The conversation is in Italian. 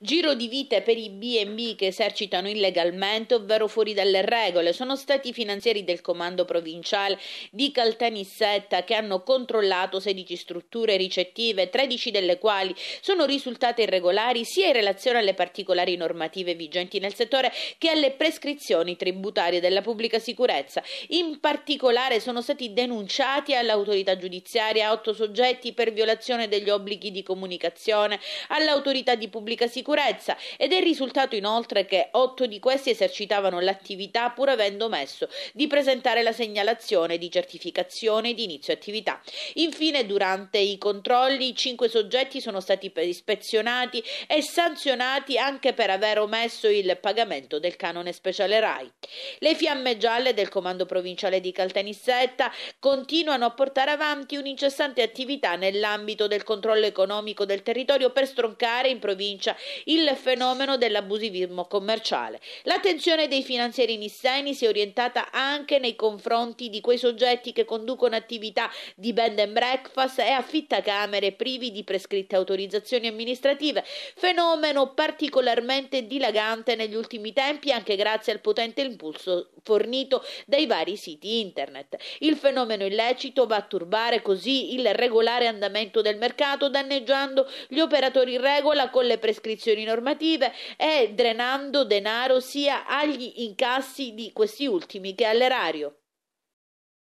Giro di vite per i B&B che esercitano illegalmente, ovvero fuori dalle regole, sono stati i finanzieri del comando provinciale di Caltanissetta che hanno controllato 16 strutture ricettive, 13 delle quali sono risultate irregolari sia in relazione alle particolari normative vigenti nel settore che alle prescrizioni tributarie della pubblica sicurezza. In particolare sono stati denunciati all'autorità giudiziaria 8 soggetti per violazione degli obblighi di comunicazione, all'autorità di pubblica sicurezza sicurezza ed è risultato inoltre che otto di questi esercitavano l'attività pur avendo omesso di presentare la segnalazione di certificazione di inizio attività. Infine, durante i controlli, cinque soggetti sono stati ispezionati e sanzionati anche per aver omesso il pagamento del canone speciale RAI. Le fiamme gialle del comando provinciale di Caltanissetta continuano a portare avanti un'incessante attività nell'ambito del controllo economico del territorio per stroncare in provincia il fenomeno dell'abusivismo commerciale. L'attenzione dei finanzieri nisseni si è orientata anche nei confronti di quei soggetti che conducono attività di bed and breakfast e affittacamere privi di prescritte autorizzazioni amministrative, fenomeno particolarmente dilagante negli ultimi tempi anche grazie al potente impulso fornito dai vari siti internet. Il fenomeno illecito va a turbare così il regolare andamento del mercato danneggiando gli operatori in regola con le prescrizioni prescrizioni normative e drenando denaro sia agli incassi di questi ultimi che all'erario.